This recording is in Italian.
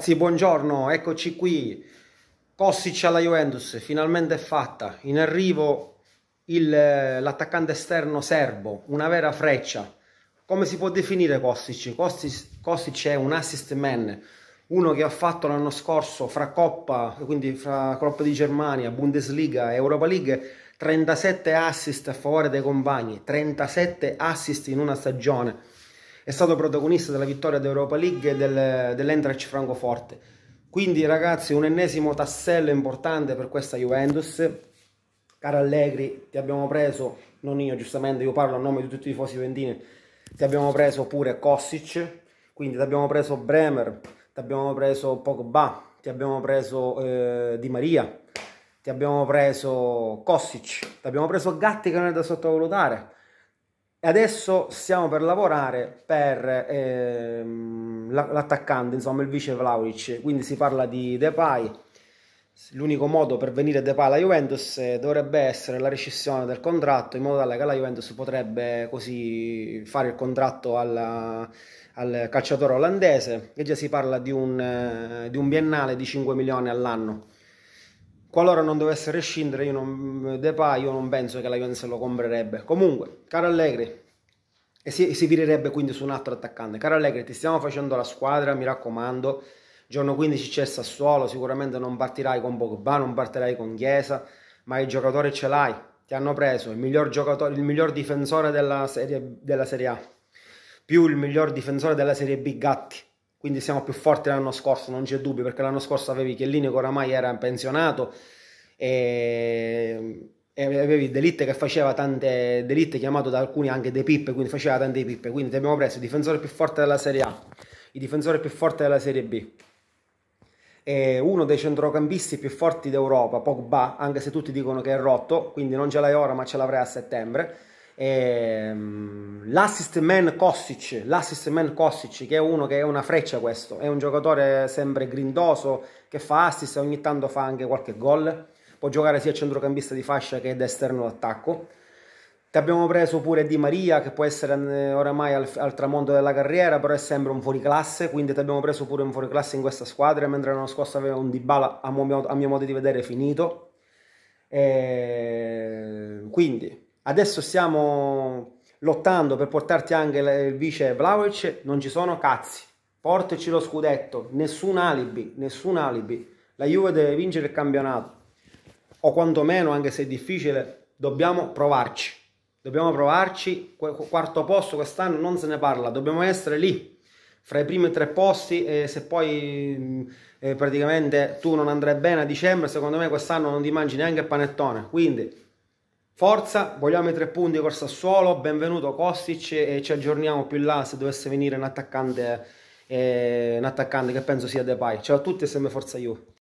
Ragazzi, buongiorno, eccoci qui. Kossic alla Juventus, finalmente è fatta. In arrivo eh, l'attaccante esterno serbo, una vera freccia. Come si può definire Kossic? Kossic, Kossic è un assist man, uno che ha fatto l'anno scorso fra Coppa, quindi fra Coppa di Germania, Bundesliga e Europa League, 37 assist a favore dei compagni, 37 assist in una stagione è stato protagonista della vittoria d'Europa League e del, dell'Entrac Francoforte. Quindi ragazzi un ennesimo tassello importante per questa Juventus. Cara Allegri, ti abbiamo preso, non io giustamente, io parlo a nome di tutti i tifosi juventini, ti abbiamo preso pure Kostic, quindi ti abbiamo preso Bremer, ti abbiamo preso Pogba, ti abbiamo preso eh, Di Maria, ti abbiamo preso Kostic, ti abbiamo preso Gatti che non è da sottovalutare, Adesso stiamo per lavorare per ehm, l'attaccante, insomma il vice Vlaovic, quindi si parla di Depay. L'unico modo per venire Depay alla Juventus dovrebbe essere la rescissione del contratto in modo tale che la Juventus potrebbe così fare il contratto alla, al calciatore olandese e già si parla di un, eh, di un biennale di 5 milioni all'anno qualora non dovesse rescindere io non, eh, Depay io non penso che la Juventus lo comprerebbe comunque caro Allegri e si, si virerebbe quindi su un altro attaccante caro Allegri ti stiamo facendo la squadra mi raccomando giorno 15 c'è Sassuolo sicuramente non partirai con Pogba non partirai con Chiesa ma il giocatore ce l'hai ti hanno preso il miglior, il miglior difensore della serie, della serie A più il miglior difensore della Serie B Gatti quindi siamo più forti l'anno scorso, non c'è dubbio, perché l'anno scorso avevi Chiellini che oramai era pensionato e, e avevi Delitte che faceva tante, Delitte chiamato da alcuni anche dei pippe, quindi faceva tante pippe, quindi ti abbiamo preso il difensore più forte della Serie A, il difensore più forte della Serie B uno dei centrocampisti più forti d'Europa, Pogba, anche se tutti dicono che è rotto, quindi non ce l'hai ora ma ce l'avrai a settembre, Ehm, l'assist man Kostic, l'assist man Kostic che è uno che è una freccia questo, è un giocatore sempre grindoso che fa assist e ogni tanto fa anche qualche gol, può giocare sia centrocampista di fascia che da esterno d'attacco. Ti abbiamo preso pure Di Maria, che può essere eh, oramai al, al, tramonto della carriera, però è sempre un fuoriclasse, quindi ti abbiamo preso pure un fuoriclasse in questa squadra, mentre l'anno scorso aveva un Dybala, a mio, a mio modo di vedere, finito. E ehm, quindi Adesso stiamo lottando per portarti anche il vice Vlaovic, non ci sono cazzi. Portaci lo scudetto, nessun alibi, nessun alibi. La Juve deve vincere il campionato. O quantomeno, anche se è difficile, dobbiamo provarci. Dobbiamo provarci, quarto posto quest'anno non se ne parla, dobbiamo essere lì fra i primi tre posti e se poi eh, praticamente tu non andrai bene a dicembre, secondo me quest'anno non ti mangi neanche il panettone. Quindi Forza, vogliamo i tre punti col Sassuolo, benvenuto Kostic e ci aggiorniamo più là se dovesse venire un attaccante, eh, un attaccante che penso sia Depay. Ciao a tutti e sempre Forza Juve.